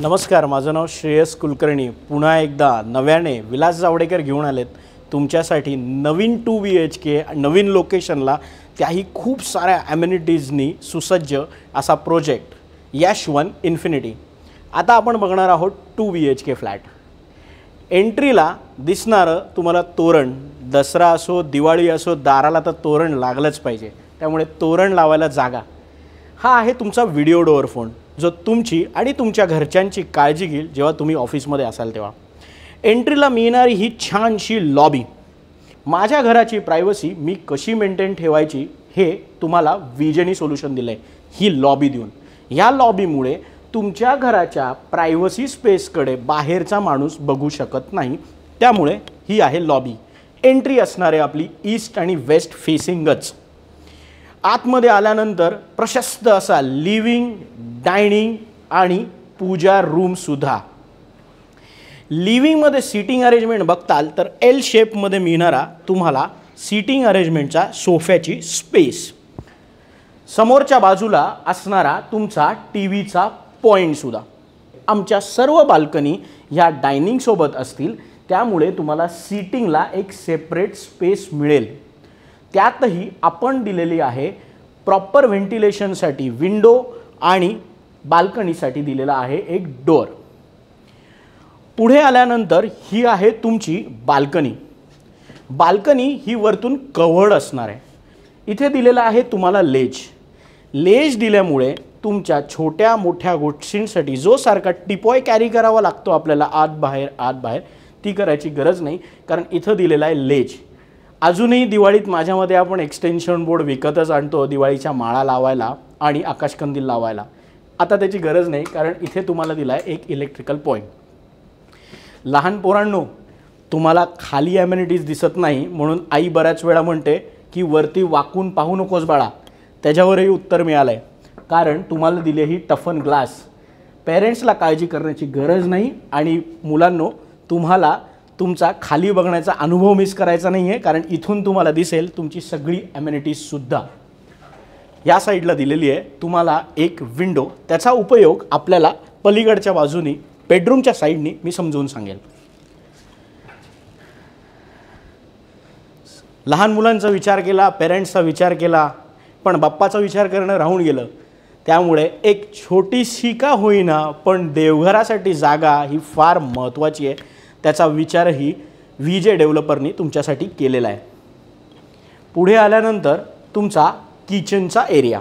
नमस्कार माझं नाव श्रेयस कुलकर्णी पुन्हा एकदा नव्याने विलास जावडेकर घेऊन आलेत तुमच्यासाठी नवीन टू बी एच के नवीन लोकेशनला त्याही खूप साऱ्या ॲम्युनिटीजनी सुसज्ज असा प्रोजेक्ट यश वन इन्फिनिटी आता आपण बघणार आहोत two B H K flat एंट्रीला दिसणारं तुम्हाला तोरण दसरा असो दिवाळी असो दाराला तर तोरण लागलंच पाहिजे त्यामुळे तोरण लावायला जागा हा आहे तुमचा व्हिडिओ डोअर फोन जो तुमची आणि तुमच्या घरच्यांची काळजी घेईल जेव्हा तुम्ही ऑफिसमध्ये असाल तेव्हा एंट्रीला मिळणारी ही छानशी लॉबी माझ्या घराची प्रायव्हसी मी कशी मेंटेन ठेवायची हे तुम्हाला विजनी सोल्युशन दिलं आहे ही लॉबी देऊन ह्या लॉबीमुळे तुमच्या घराच्या प्रायव्हसी स्पेसकडे बाहेरचा माणूस बघू शकत नाही त्यामुळे ही आहे लॉबी एंट्री असणारे आपली ईस्ट आणि वेस्ट फेसिंगच आतमध्ये आल्यानंतर प्रशस्त असा लिव्हिंग डायनिंग आणि पूजा रूमसुद्धा लिव्हिंगमध्ये सिटिंग अरेंजमेंट बघताल तर एल शेपमध्ये मिळणारा तुम्हाला सिटिंग अरेंजमेंटचा सोफ्याची स्पेस समोरच्या बाजूला असणारा तुमचा टी व्हीचा पॉईंटसुद्धा आमच्या सर्व बाल्कनी ह्या डायनिंगसोबत असतील त्यामुळे तुम्हाला सिटिंगला एक सेपरेट स्पेस मिळेल त्यातही आपण दिलेली आहे प्रॉपर व्हेंटिलेशनसाठी विंडो आणि बाल्कनीसाठी दिलेला आहे एक डोअर पुढे आल्यानंतर ही आहे तुमची बाल्कनी बाल्कनी ही वरतून कव्हर्ड असणार आहे इथे दिलेला आहे तुम्हाला लेज लेज दिल्यामुळे तुमच्या छोट्या मोठ्या गोष्टींसाठी जो सारखा टिपॉय कॅरी करावा लागतो आपल्याला आत बाहेर आत बाहेर ती करायची गरज नाही कारण इथं दिलेला आहे लेज अजूनही दिवाळीत माझ्यामध्ये आपण एक्सटेन्शन बोर्ड विकतच आणतो दिवाळीच्या माळा लावायला आणि आकाशकंदील लावायला आता त्याची गरज नाही कारण इथे तुम्हाला दिला आहे एक इलेक्ट्रिकल पॉईंट लहान पोरांनो तुम्हाला खाली ॲम्युनिटीज दिसत नाही म्हणून आई बऱ्याच वेळा म्हणते की वरती वाकून पाहू नकोस बाळा त्याच्यावरही उत्तर मिळालं आहे कारण तुम्हाला दिले ही टफन ग्लास पेरेंट्सला काळजी करण्याची गरज नाही आणि मुलांनो तुम्हाला तुमचा खाली बघण्याचा अनुभव मिस करायचा नाही आहे कारण इथून तुम्हाला दिसेल तुमची सगळी ॲम्युनिटीजसुद्धा या साईडला दिलेली आहे तुम्हाला एक विंडो त्याचा उपयोग आपल्याला पलीकडच्या बाजूनी बेडरूमच्या साईडनी मी समजवून सांगेल लहान मुलांचा विचार केला पेरेंट्सचा विचार केला पण बाप्पाचा विचार करणं राहून गेलं त्यामुळे एक छोटीशी का होईना पण देवघरासाठी जागा ही फार महत्त्वाची आहे त्याचा विचारही व्ही जे डेव्हलपरनी तुमच्यासाठी केलेला आहे पुढे आल्यानंतर तुमचा किचनचा एरिया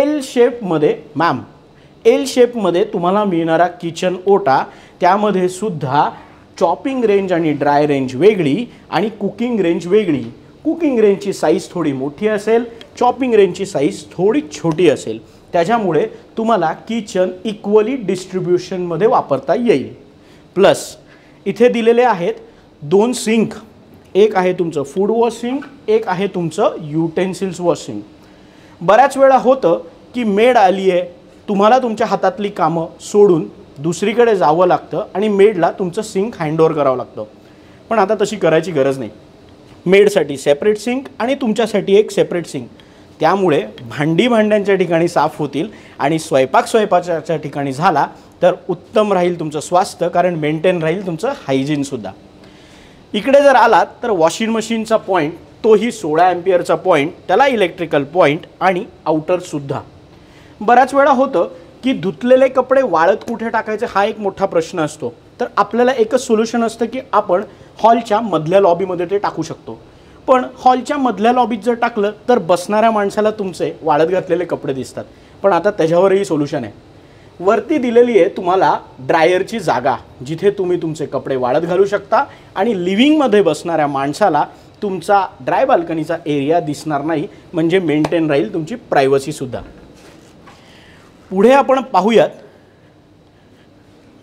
एल शेपमध्ये मॅम एल शेपमध्ये तुम्हाला मिळणारा किचन ओटा त्यामध्ये सुद्धा चॉपिंग रेंज आणि ड्राय रेंज वेगळी आणि कुकिंग रेंज वेगळी कुकिंग रेंजची साईज थोडी मोठी असेल चॉपिंग रेंजची साईज थोडी छोटी असेल त्याच्यामुळे तुम्हाला किचन इक्वली डिस्ट्रीब्युशनमध्ये वापरता येईल प्लस इथे दिलेले आहेत दोन सिंक एक आहे तुमचं फूड वॉश सिंक एक आहे तुमचं युटेन्सिल्स वॉश सिंक बऱ्याच वेळा होतं की मेड आली आहे तुम्हाला तुमच्या हातातली कामं सोडून दुसरीकडे जावं लागतं आणि मेडला तुमचं सिंक हँडओवर करावं लागतं पण आता तशी करायची गरज नाही मेडसाठी सेपरेट सिंक आणि तुमच्यासाठी एक सेपरेट सिंक त्यामुळे भांडी भांड्यांच्या ठिकाणी साफ होतील आणि स्वयंपाक स्वयंपाकाच्या ठिकाणी झाला तर उत्तम राहील तुमचं स्वास्थ्य कारण मेंटेन राहील तुमचं हायजीनसुद्धा इकडे जर आलात तर वॉशिंग मशीनचा पॉईंट तोही सोळा ॲम्पियरचा पॉईंट त्याला इलेक्ट्रिकल पॉईंट आणि आउटरसुद्धा बऱ्याच वेळा होतं की धुतलेले कपडे वाळत कुठे टाकायचे हा एक मोठा प्रश्न असतो तर आपल्याला एकच सोल्युशन असतं की आपण हॉलच्या मधल्या लॉबीमध्ये ते टाकू शकतो पण हॉलच्या मधल्या लॉबीत जर टाकलं तर बसणाऱ्या माणसाला तुमचे वाळत घातलेले कपडे दिसतात पण आता त्याच्यावरही सोल्युशन आहे वरती दिलेली आहे तुम्हाला ड्रायरची जागा जिथे तुम्ही तुमचे कपडे वाळत घालू शकता आणि लिव्हिंगमध्ये बसणाऱ्या माणसाला तुमचा ड्राय बाल्कनीचा एरिया दिसणार नाही म्हणजे मेंटेन राहील तुमची प्रायव्हसीसुद्धा पुढे आपण पाहूयात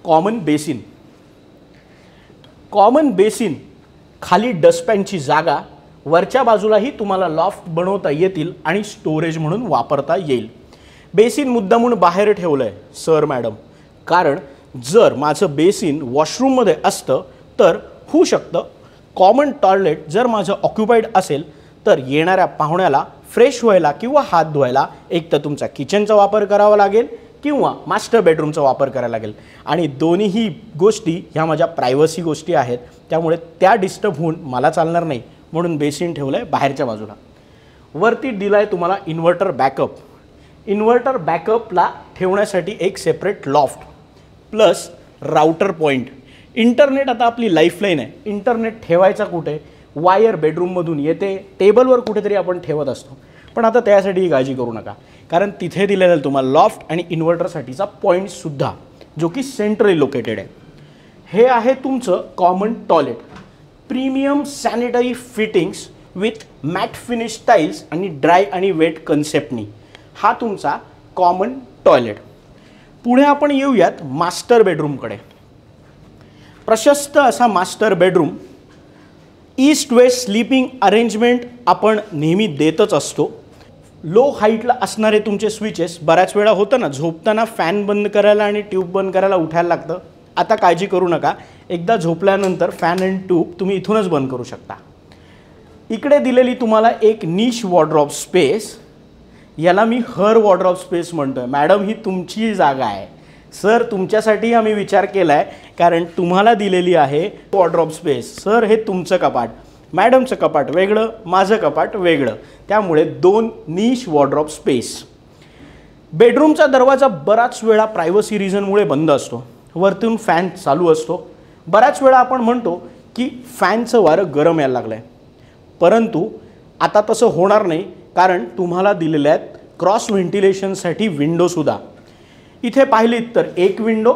कॉमन बेसिन कॉमन बेसिन खाली डस्टपॅनची जागा वरच्या बाजूलाही तुम्हाला लॉफ्ट बनवता येतील आणि स्टोरेज म्हणून वापरता येईल बेसिन मुद्दा म्हणून बाहेर ठेवलं आहे सर मॅडम कारण जर माझं बेसिन वॉशरूममध्ये असतं तर होऊ शकतं कॉमन टॉयलेट जर माझं ऑक्युपाईड असेल तर येणाऱ्या पाहुण्याला फ्रेश व्हायला किंवा हात धुवायला एक तर तुमचा किचनचा वापर करावा लागेल किंवा मास्टर बेडरूमचा वापर करायला लागेल आणि दोन्हीही गोष्टी ह्या माझ्या प्रायव्हसी गोष्टी आहेत त्यामुळे त्या डिस्टर्ब होऊन मला चालणार नाही म्हणून बेसिन ठेवलं आहे बाहेरच्या बाजूला वरती दिला आहे तुम्हाला इन्व्हर्टर बॅकअप इन्व्हर्टर बॅकअपला ठेवण्यासाठी एक separate loft plus router point internet आता आपली लाईफलाईन आहे इंटरनेट ठेवायचा कुठे वायर बेडरूममधून येते टेबलवर कुठेतरी आपण ठेवत असतो पण आता त्यासाठी काळजी करू नका कारण तिथे दिलेला तुम्हाला लॉफ्ट आणि इन्व्हर्टरसाठीचा पॉईंटसुद्धा जो की सेंट्रली लोकेटेड आहे हे आहे तुमचं common toilet premium sanitary fittings with matte finish tiles आणि ड्राय आणि वेट कन्सेप्टनी हा तुमचा कॉमन टॉयलेट पुढे आपण येऊयात मास्टर बेडरूमकडे प्रशस्त असा master bedroom east west sleeping arrangement आपण नेहमी देतच असतो लो हाईटला असणारे तुमचे स्विचेस बऱ्याच वेळा होतं ना झोपताना फॅन बंद करायला आणि ट्यूब बंद करायला उठायला लागतं आता काळजी करू नका एकदा झोपल्यानंतर फॅन अँड ट्यूब तुम्ही इथूनच बंद करू शकता इकडे दिलेली तुम्हाला एक निश वॉर्ड्रॉप स्पेस याला मी हर ऑफ स्पेस म्हणतो आहे मॅडम ही तुमची जागा आहे सर तुमच्यासाठी आम्ही विचार केला आहे कारण तुम्हाला दिलेली आहे ऑफ स्पेस सर हे तुमचं कपाट मॅडमचं कपाट वेगळं माझं कपाट वेगळं त्यामुळे दोन नीश ऑफ स्पेस बेडरूमचा दरवाजा बराच वेळा प्रायव्हसी रिझनमुळे बंद असतो वरतून फॅन चालू असतो बऱ्याच वेळा आपण म्हणतो की फॅनचं वारं गरम यायला लागलं आहे परंतु आता तसं होणार नाही कारण तुम्हाला दिलेल्या आहेत क्रॉस व्हेंटिलेशनसाठी विंडोसुद्धा इथे पाहिलीत तर एक विंडो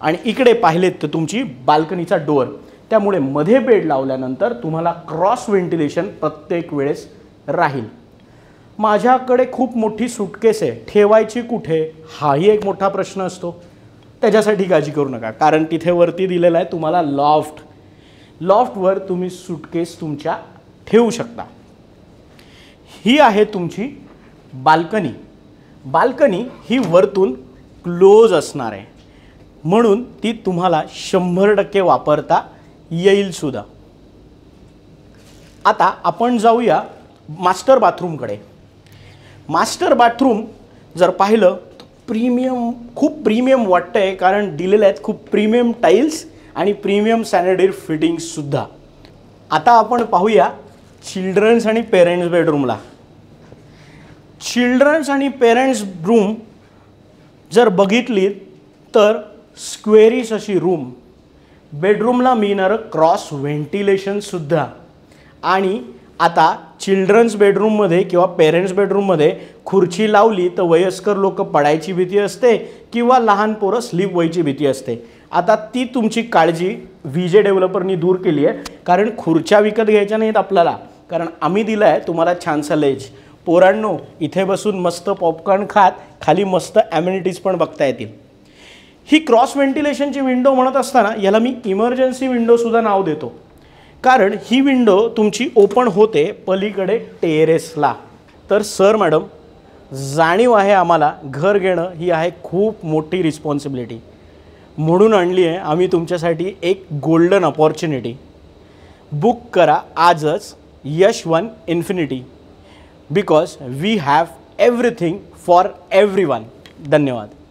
आणि इकडे पाहिलेत तर तुमची बाल्कनीचा डोअर त्यामुळे मध्ये बेड लावल्यानंतर तुम्हाला क्रॉस व्हेंटिलेशन प्रत्येक वेळेस राहील माझ्याकडे खूप मोठी सुटकेस आहे ठेवायची कुठे हाही एक मोठा प्रश्न असतो त्याच्यासाठी काळजी करू नका कारण तिथे वरती दिलेला आहे तुम्हाला लॉफ्ट लॉफ्टवर तुम्ही सुटकेस तुमच्या ठेवू शकता ही आहे तुमची बाल्कनी बाल्कनी ही वरतून क्लोज असणार आहे म्हणून ती तुम्हाला शंभर टक्के वापरता येईलसुद्धा आता आपण जाऊया मास्टर बाथरूमकडे मास्टर बाथरूम जर पाहिलं तर प्रीमियम खूप प्रीमियम वाटतं आहे कारण दिलेले आहेत खूप प्रीमियम टाईल्स आणि प्रीमियम सॅनिटरी फिटिंग्ससुद्धा आता आपण पाहूया चिल्ड्रन्स आणि पेरेंट्स बेडरूमला चिल्ड्रन्स आणि पेरेंट्स रूम जर बघितली तर स्क्वेरीस अशी रूम बेडरूमला मिळणारं क्रॉस व्हेंटिलेशनसुद्धा आणि आता चिल्ड्रन्स बेडरूममध्ये किंवा पेरेंट्स बेडरूममध्ये खुर्ची लावली तर वयस्कर लोक पडायची भीती असते किंवा लहान पोरं स्लीप व्हायची भीती असते आता ती तुमची काळजी विजे डेव्हलपरनी दूर केली आहे कारण खुर्च्या विकत घ्यायच्या नाहीत आपल्याला कारण आम्ही दिलं आहे तुम्हाला छानसा लेज पोरांनो इथे बसून मस्त पॉपकॉर्न खात खाली मस्त ॲम्युनिटीज पण बघता येतील ही क्रॉस व्हेंटिलेशनची विंडो म्हणत असताना याला मी इमर्जन्सी विंडोसुद्धा नाव देतो कारण ही विंडो तुमची ओपन होते पलीकडे टेरेसला तर सर मॅडम जाणीव आहे आम्हाला घर घेणं ही आहे खूप मोठी रिस्पॉन्सिबिलिटी म्हणून आणली आहे आम्ही तुमच्यासाठी एक गोल्डन अपॉर्च्युनिटी बुक करा आजच Yash one infinity because we have everything for everyone धन्यवाद